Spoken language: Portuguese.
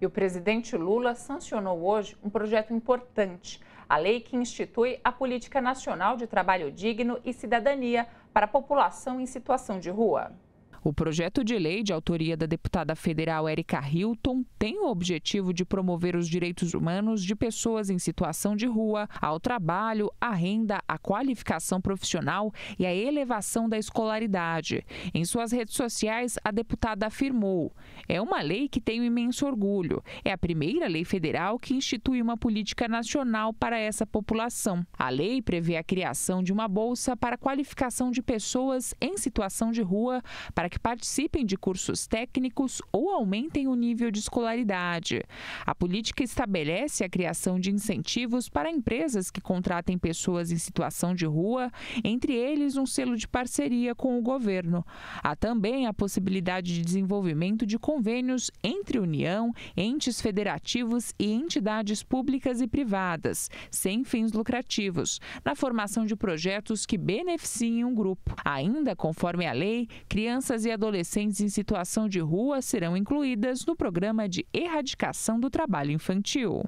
E o presidente Lula sancionou hoje um projeto importante, a lei que institui a Política Nacional de Trabalho Digno e Cidadania para a população em situação de rua. O projeto de lei de autoria da deputada federal Érica Hilton tem o objetivo de promover os direitos humanos de pessoas em situação de rua ao trabalho, à renda, à qualificação profissional e à elevação da escolaridade. Em suas redes sociais, a deputada afirmou: "É uma lei que tenho imenso orgulho. É a primeira lei federal que institui uma política nacional para essa população. A lei prevê a criação de uma bolsa para qualificação de pessoas em situação de rua para que participem de cursos técnicos ou aumentem o nível de escolaridade. A política estabelece a criação de incentivos para empresas que contratem pessoas em situação de rua, entre eles um selo de parceria com o governo. Há também a possibilidade de desenvolvimento de convênios entre União, entes federativos e entidades públicas e privadas, sem fins lucrativos, na formação de projetos que beneficiem um grupo. Ainda conforme a lei, crianças crianças e adolescentes em situação de rua serão incluídas no programa de erradicação do trabalho infantil.